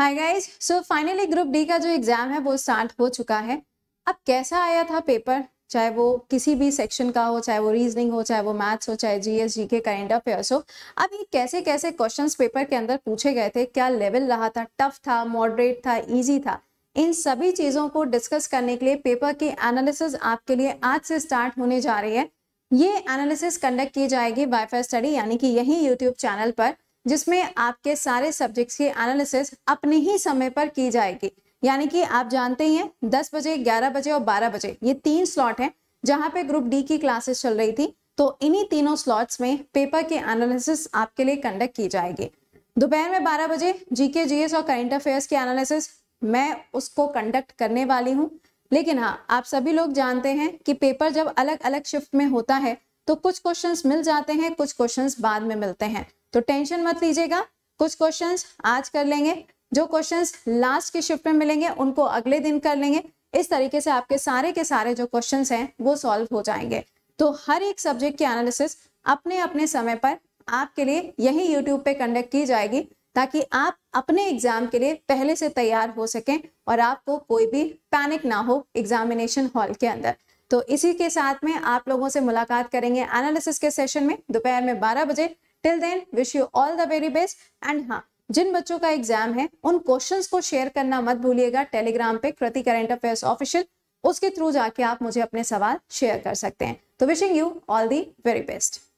हाय guys so finally group D का जो exam है वो स्टार्ट हो चुका है अब कैसा आया था पेपर चाहे वो किसी भी सेक्शन का हो चाहे वो रीजनिंग हो चाहे वो मैथ्स हो चाहे जी एस जी के करेंट अफेयर्स हो अब ये कैसे कैसे क्वेश्चन पेपर के अंदर पूछे गए थे क्या लेवल रहा था टफ था मॉडरेट था ईजी था इन सभी चीज़ों को डिस्कस करने के लिए पेपर की एनालिसिस आपके लिए आज से स्टार्ट होने जा रही है ये एनालिसिस कंडक्ट की जाएगी वाईफाई स्टडी यानी कि यही यूट्यूब चैनल पर जिसमें आपके सारे सब्जेक्ट्स की एनालिसिस अपने ही समय पर की जाएगी यानी कि आप जानते ही हैं दस बजे ग्यारह बजे और बारह बजे ये तीन स्लॉट हैं जहाँ पे ग्रुप डी की क्लासेस चल रही थी तो इन्हीं तीनों स्लॉट्स में पेपर के एनालिसिस आपके लिए कंडक्ट की जाएगी दोपहर में बारह बजे जीके जीएस और करेंट अफेयर्स की एनालिसिस मैं उसको कंडक्ट करने वाली हूँ लेकिन हाँ आप सभी लोग जानते हैं कि पेपर जब अलग अलग शिफ्ट में होता है तो कुछ क्वेश्चंस मिल जाते हैं कुछ क्वेश्चंस बाद में मिलते हैं तो टेंशन मत लीजिएगा कुछ क्वेश्चंस आज कर लेंगे जो क्वेश्चंस लास्ट के शिफ्ट में मिलेंगे उनको अगले दिन कर लेंगे इस तरीके से आपके सारे के सारे जो क्वेश्चंस हैं वो सॉल्व हो जाएंगे तो हर एक सब्जेक्ट की एनालिसिस अपने अपने समय पर आपके लिए यही यूट्यूब पे कंडक्ट की जाएगी ताकि आप अपने एग्जाम के लिए पहले से तैयार हो सकें और आपको कोई भी पैनिक ना हो एग्जामिनेशन हॉल के अंदर तो इसी के साथ में आप लोगों से मुलाकात करेंगे एनालिसिस के सेशन में दोपहर में बारह बजे till then wish you all the very best and हाँ जिन बच्चों का एग्जाम है उन क्वेश्चंस को शेयर करना मत भूलिएगा टेलीग्राम पे कृति करेंट अफेयर्स ऑफिशियल उसके थ्रू जाके आप मुझे अपने सवाल शेयर कर सकते हैं तो wishing you all the very best